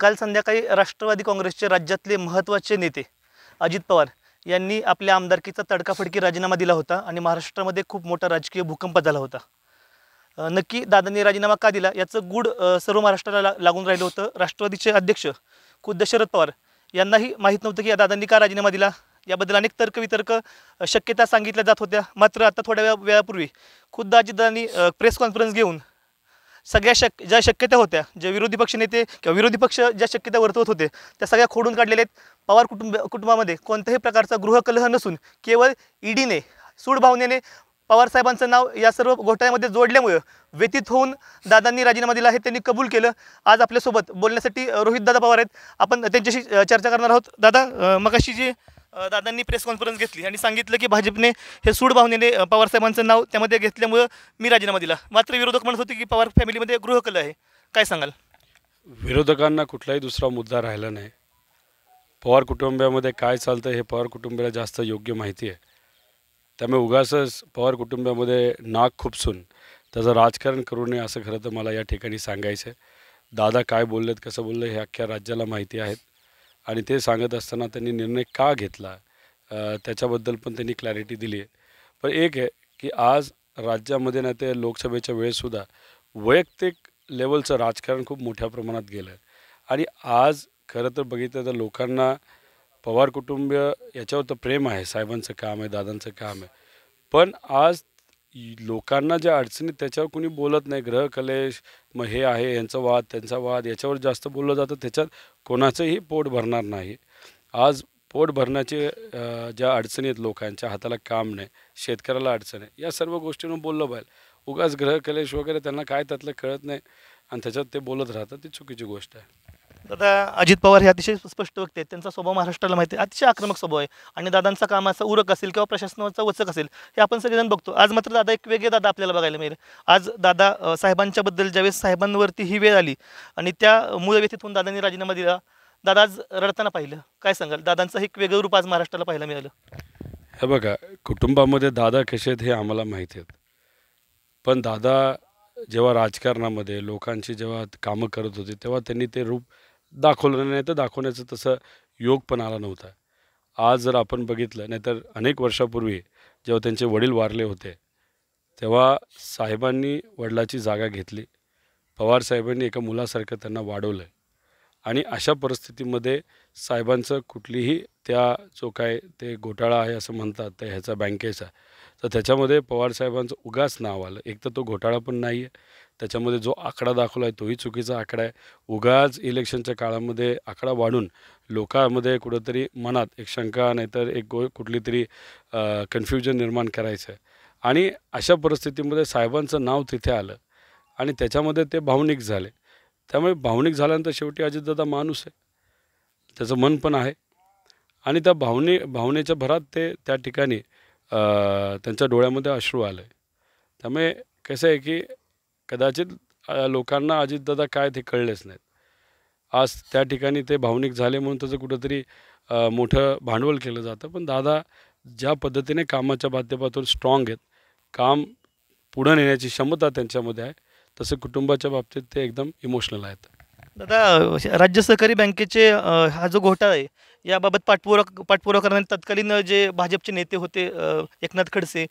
काल संध्याकाळी राष्ट्रवादी काँग्रेसचे राज्यातले महत्त्वाचे नेते अजित पवार यांनी आपल्या आमदारकीचा तडकाफडकी राजीनामा दिला होता आणि महाराष्ट्रामध्ये खूप मोठा राजकीय भूकंप झाला होता नक्की दादांनी राजीनामा का दिला याचं गूढ सर्व महाराष्ट्राला लागून राहिलं होतं राष्ट्रवादीचे अध्यक्ष खुद्द शरद पवार यांनाही माहीत नव्हतं की या दादांनी का राजीनामा दिला याबद्दल अनेक तर्कवितर्क शक्यता सांगितल्या जात होत्या मात्र आता थोड्या वेळा वेळापूर्वी खुद्द अजितदादांनी प्रेस कॉन्फरन्स घेऊन सगळ्या शक ज्या शक्यता होत्या ज्या विरोधी पक्ष नेते किंवा विरोधी पक्ष ज्या शक्यता वर्तवत होते त्या सगळ्या खोडून काढलेल्या आहेत पवार कुटुंब कुटुंबामध्ये कोणत्याही प्रकारचा गृहकलह नसून केवळ ईडीने सूडभावनेने पवारसाहेबांचं नाव या सर्व घोटाळ्यामध्ये जोडल्यामुळं व्यतीत होऊन दादांनी राजीनामा दिला आहे त्यांनी कबूल केलं आज आपल्यासोबत बोलण्यासाठी रोहित दादा पवार आहेत आपण त्यांच्याशी चर्चा करणार आहोत दादा मगाशी जी दादांनी प्रेस कॉन्फरन्स घेतली आणि सांगितलं की भाजपने हे भावनेने पवारसाहेबांचं नाव त्यामध्ये घेतल्यामुळं मी राजीनामा दिला मात्र विरोधक म्हणत होते की पवार फॅमिलीमध्ये गृहकल आहे काय सांगाल विरोधकांना कुठलाही दुसरा मुद्दा राहिला नाही पवार कुटुंबामध्ये काय चालतं हे पवार कुटुंबाला जास्त योग्य माहिती आहे त्यामुळे उगासच पवार कुटुंबामध्ये नाक खुपसून त्याचं राजकारण करू नये असं खरं तर मला या ठिकाणी सांगायचं आहे दादा काय बोललेत कसं बोललं हे अख्ख्या राज्याला माहिती आहेत आणि ते सांगत असताना त्यांनी निर्णय का घेतला त्याच्याबद्दल पण त्यांनी क्लॅरिटी दिली आहे पण एक आहे की आज राज्यामध्ये ना ते लोकसभेच्या वेळेसुद्धा वैयक्तिक लेवलचं राजकारण खूप मोठ्या प्रमाणात गेलं आहे आणि आज खरं तर बघितलं तर लोकांना पवार कुटुंब याच्यावर तर प्रेम आहे साहेबांचं काम आहे दादांचं काम आहे पण आज लोकांना ज्या अडचणी त्याच्यावर कुणी बोलत नाही ग्रहकलेश मग हे आहे यांचा वाद त्यांचा वाद याच्यावर जास्त बोललं जातं त्याच्यात कोणाचंही पोट भरणार नाही आज पोट भरण्याचे ज्या अडचणी आहेत लोकांच्या हाताला काम नाही शेतकऱ्याला अडचण आहे या सर्व गोष्टींवर बोललं पाहिजे उगाच ग्रहकलेश वगैरे त्यांना काय त्यातलं कळत नाही आणि त्याच्यात ते बोलत राहतात ती चुकीची गोष्ट आहे दादा अजित पवार हे अतिशय स्पष्ट व्यक्ती आहेत त्यांचा स्वभाव महाराष्ट्राला माहिती आहे अतिशय आक्रमक स्वभाव आहे आणि दादांचा कामाचा उरक असेल किंवा प्रशासनाचा वचक असेल हे आपण सगळेजण बघतो आज मात्र दादा एक वेगळे दादा आपल्याला बघायला मिळेल आज दादा साहेबांच्याबद्दल ज्यावेळेस साहेबांवरती ही वेळ आली आणि त्या मूळ व्यथेतून दादांनी राजीनामा दिला दादा आज रडताना पाहिलं काय सांगाल दादांचं एक वेगळं रूप आज महाराष्ट्राला पाहायला मिळालं हे बघा कुटुंबामध्ये दादा कसे आहेत हे आम्हाला माहिती आहेत पण दादा जेव्हा राजकारणामध्ये लोकांची जेव्हा कामं करत होते तेव्हा त्यांनी ते रूप दाखवलं नाही तर दाखवण्याचं तसं योग पण आला नव्हता आज जर आपण बघितलं नाहीतर अनेक वर्षापूर्वी जेव्हा त्यांचे वडील वारले होते तेव्हा साहेबांनी वडिलाची जागा घेतली पवार साहेबांनी एका मुलासारखं त्यांना वाढवलं आणि अशा परिस्थितीमध्ये साहेबांचं कुठलीही त्या जो काय ते घोटाळा आहे असं म्हणतात तर ह्याचा बँकेचा तर त्याच्यामध्ये पवारसाहेबांचं उगाच नाव आलं एक तर तो घोटाळा पण नाही आहे त्याच्यामध्ये जो आकडा दाखवला आहे तोही चुकीचा आकडा आहे उगाच इलेक्शनच्या काळामध्ये आकडा वाढून लोकांमध्ये कुठंतरी मनात एक शंका नाहीतर एक गो कुठली तरी कन्फ्युजन निर्माण करायचं आहे आणि अशा परिस्थितीमध्ये साहेबांचं नाव तिथे आलं आणि त्याच्यामध्ये ते भावनिक झाले त्यामुळे भावनिक झाल्यानंतर शेवटी अजितदादा माणूस आहे त्याचं मन पण आहे आणि त्या भावने भावनेच्या भरात ते त्या ठिकाणी त्यांच्या डोळ्यामध्ये अश्रू आलं त्यामुळे कसं आहे की कदाचित लोकांना अजितदादा काय ते कळलेच नाहीत आज त्या ठिकाणी ते भावनिक झाले म्हणून त्याचं कुठंतरी मोठं भांडवल केलं जातं पण दादा ज्या पद्धतीने कामाच्या माध्यमातून स्ट्रॉंग आहेत काम पुढं नेण्याची क्षमता त्यांच्यामध्ये आहे तसं कुटुंबाच्या बाबतीत ते एकदम इमोशनल आहेत दादा राज्य सहकारी बँकेचे हा जो घोटाळा आहे याबाबत पाठपुरा पाठपुरावा करणारे तत्कालीन जे भाजपचे नेते होते एकनाथ खडसे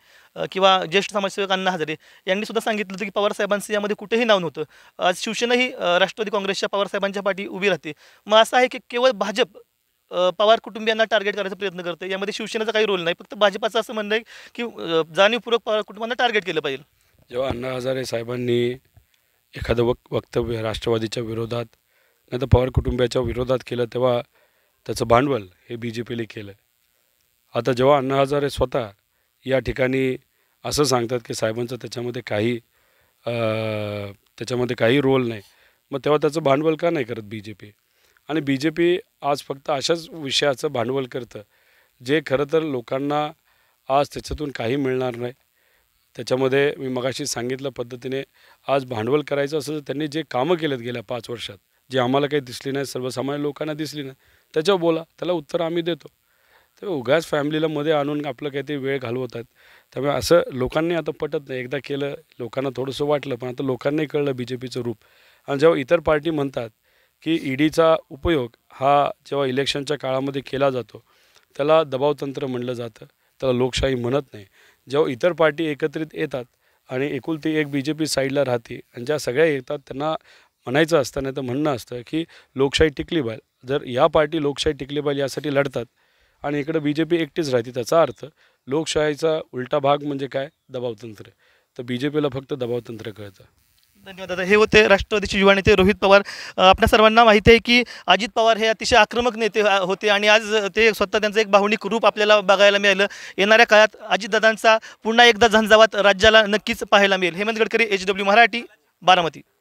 किंवा ज्येष्ठ समाजसेवक अण्णा हजारे यांनी सुद्धा सांगितलं होतं की पवारसाहेबांचं यामध्ये कुठेही नाव नव्हतं आज शिवसेना ही राष्ट्रवादी काँग्रेसच्या पवारसाहेबांच्या पाठी उभी राहते मग असं आहे की केवळ भाजप पवार कुटुंबियांना टार्गेट करायचा प्रयत्न करते यामध्ये शिवसेनेचा काही रोल नाही फक्त भाजपाचं असं म्हणणं आहे की जाणीवपूर्वक पवार कुटुंबांना टार्गेट केलं पाहिजे जेव्हा अण्णा हजारे साहेबांनी एखादं वक वक्तव्य राष्ट्रवादीच्या विरोधात नाही तर पवार कुटुंबियाच्या विरोधात केलं तेव्हा त्याचं भांडवल हे बी जे पीने केलं आता जेव्हा अण्णा हजारे स्वतः या ठिकाणी असं सांगतात की साहेबांचं त्याच्यामध्ये काही त्याच्यामध्ये काही रोल नाही मग तेव्हा त्याचं भांडवल का नाही करत बी जे पी आणि बी जे पी आज फक्त अशाच विषयाचं भांडवल करतं जे खरं तर लोकांना आज त्याच्यातून काही मिळणार नाही त्याच्यामध्ये मी मगाशी सांगितलं पद्धतीने आज भांडवल करायचं असेल तर त्यांनी जे कामं केलेत गेल्या पाच वर्षात जे आम्हाला काही दिसली नाही सर्वसामान्य लोकांना दिसली नाही त्याच्यावर बोला त्याला उत्तर आम्ही देतो तर उगाच फॅमिलीला मध्ये आणून आपलं काहीतरी वेळ घालवत आहेत त्यामुळे असं लोकांनी आता पटत नाही एकदा केलं लोकांना थोडंसं वाटलं पण आता लोकांनाही कळलं बी जे पीचं रूप आणि जेव्हा इतर पार्टी म्हणतात की ईडीचा e उपयोग हा जेव्हा इलेक्शनच्या काळामध्ये केला जातो त्याला दबावतंत्र म्हणलं जातं त्याला लोकशाही म्हणत नाही जेव्हा इतर पार्टी एकत्रित येतात आणि एकुलती एक बी जे पी साईडला राहते आणि ज्या सगळ्या येतात त्यांना म्हणायचं असतं नाही तर म्हणणं असतं की लोकशाही टिकली पाहिजे जर या पार्टी लोकशाही टिकली पाहिजे यासाठी लढतात आणि इकडं बी जे पी एकटीच राहते त्याचा अर्थ लोकशाहीचा उलटा भाग म्हणजे काय दबावतंत्र तर बी जे पीला फक्त दबावतंत्र कळतं धन्यवाद दादा हे होते राष्ट्रवादीचे युवा नेते रोहित पवार आपल्या सर्वांना माहिती आहे की अजित पवार हे अतिशय आक्रमक नेते होते आणि आज ते स्वतः त्यांचं एक भावनिक रूप आपल्याला बघायला मिळालं येणाऱ्या काळात अजितदादांचा पुन्हा एकदा झंझावात राज्याला नक्कीच पाहायला मिळेल हेमंत गडकरी एच डब्ल्यू मराठी बारामती